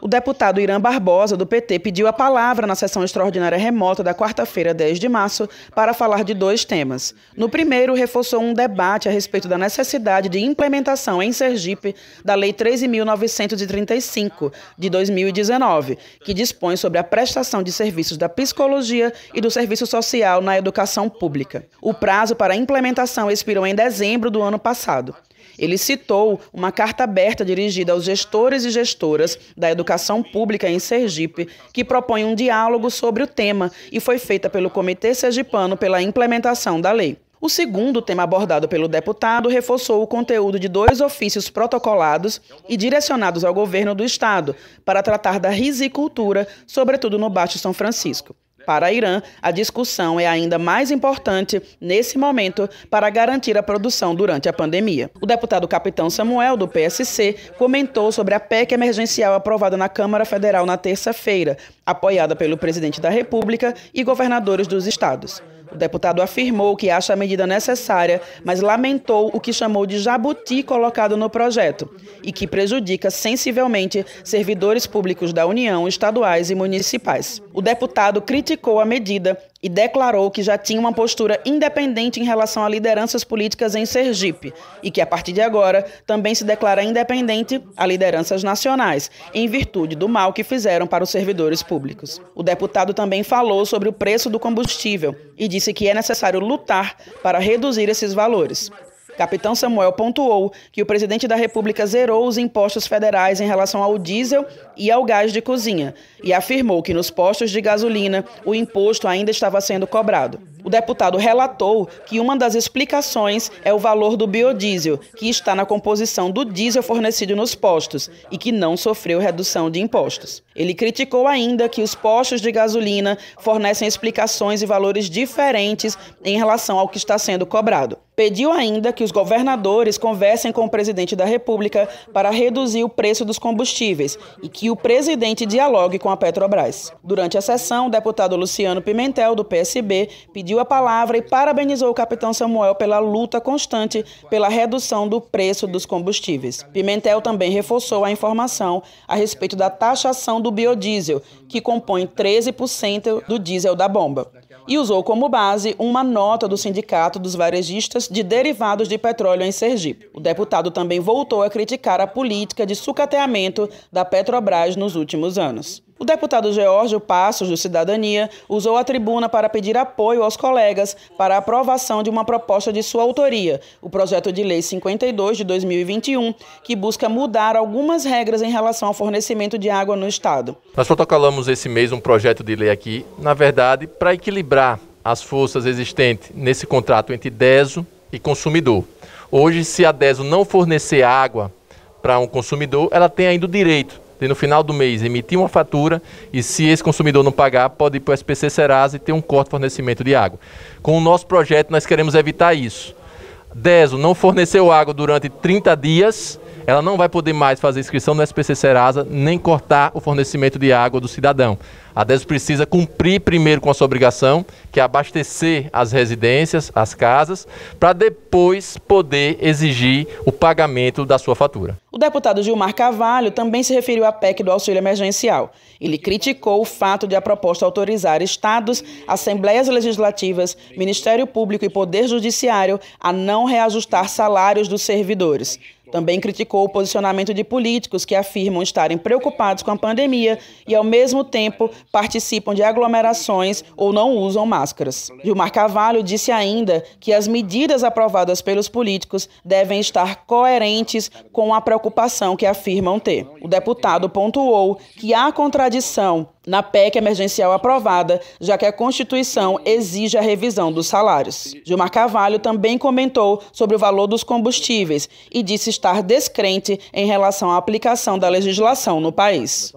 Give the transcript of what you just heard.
O deputado Irã Barbosa, do PT, pediu a palavra na sessão extraordinária remota da quarta-feira, 10 de março, para falar de dois temas. No primeiro, reforçou um debate a respeito da necessidade de implementação em Sergipe da Lei 13.935, de 2019, que dispõe sobre a prestação de serviços da psicologia e do serviço social na educação pública. O prazo para a implementação expirou em dezembro do ano passado. Ele citou uma carta aberta dirigida aos gestores e gestoras da educação Educação Pública em Sergipe, que propõe um diálogo sobre o tema e foi feita pelo Comitê Sergipano pela implementação da lei. O segundo tema abordado pelo deputado reforçou o conteúdo de dois ofícios protocolados e direcionados ao governo do Estado para tratar da risicultura, sobretudo no Baixo São Francisco. Para Irã, a discussão é ainda mais importante nesse momento para garantir a produção durante a pandemia. O deputado Capitão Samuel, do PSC, comentou sobre a PEC emergencial aprovada na Câmara Federal na terça-feira, apoiada pelo presidente da República e governadores dos estados. O deputado afirmou que acha a medida necessária, mas lamentou o que chamou de jabuti colocado no projeto e que prejudica sensivelmente servidores públicos da União, estaduais e municipais. O deputado criticou a medida e declarou que já tinha uma postura independente em relação a lideranças políticas em Sergipe e que, a partir de agora, também se declara independente a lideranças nacionais, em virtude do mal que fizeram para os servidores públicos. O deputado também falou sobre o preço do combustível e disse que é necessário lutar para reduzir esses valores. Capitão Samuel pontuou que o presidente da República zerou os impostos federais em relação ao diesel e ao gás de cozinha e afirmou que nos postos de gasolina o imposto ainda estava sendo cobrado. O deputado relatou que uma das explicações é o valor do biodiesel, que está na composição do diesel fornecido nos postos e que não sofreu redução de impostos. Ele criticou ainda que os postos de gasolina fornecem explicações e valores diferentes em relação ao que está sendo cobrado. Pediu ainda que os governadores conversem com o presidente da República para reduzir o preço dos combustíveis e que o presidente dialogue com a Petrobras. Durante a sessão, o deputado Luciano Pimentel, do PSB, pediu pediu a palavra e parabenizou o capitão Samuel pela luta constante pela redução do preço dos combustíveis. Pimentel também reforçou a informação a respeito da taxação do biodiesel, que compõe 13% do diesel da bomba, e usou como base uma nota do Sindicato dos Varejistas de Derivados de Petróleo em Sergipe. O deputado também voltou a criticar a política de sucateamento da Petrobras nos últimos anos. O deputado Geórgio Passos, do Cidadania, usou a tribuna para pedir apoio aos colegas para a aprovação de uma proposta de sua autoria, o projeto de lei 52 de 2021, que busca mudar algumas regras em relação ao fornecimento de água no Estado. Nós protocolamos esse mês um projeto de lei aqui, na verdade, para equilibrar as forças existentes nesse contrato entre DESO e consumidor. Hoje, se a DESO não fornecer água para um consumidor, ela tem ainda o direito de no final do mês emitir uma fatura e se esse consumidor não pagar, pode ir para o SPC Serasa e ter um corte de fornecimento de água. Com o nosso projeto, nós queremos evitar isso. DESO não forneceu água durante 30 dias, ela não vai poder mais fazer inscrição no SPC Serasa nem cortar o fornecimento de água do cidadão. A DES precisa cumprir primeiro com a sua obrigação, que é abastecer as residências, as casas, para depois poder exigir o pagamento da sua fatura. O deputado Gilmar Cavalho também se referiu à PEC do auxílio emergencial. Ele criticou o fato de a proposta autorizar estados, assembleias legislativas, Ministério Público e Poder Judiciário a não reajustar salários dos servidores. Também criticou o posicionamento de políticos que afirmam estarem preocupados com a pandemia e, ao mesmo tempo, participam de aglomerações ou não usam máscaras. Gilmar Carvalho disse ainda que as medidas aprovadas pelos políticos devem estar coerentes com a preocupação que afirmam ter. O deputado pontuou que há contradição na PEC emergencial aprovada, já que a Constituição exige a revisão dos salários. Gilmar Carvalho também comentou sobre o valor dos combustíveis e disse estar descrente em relação à aplicação da legislação no país.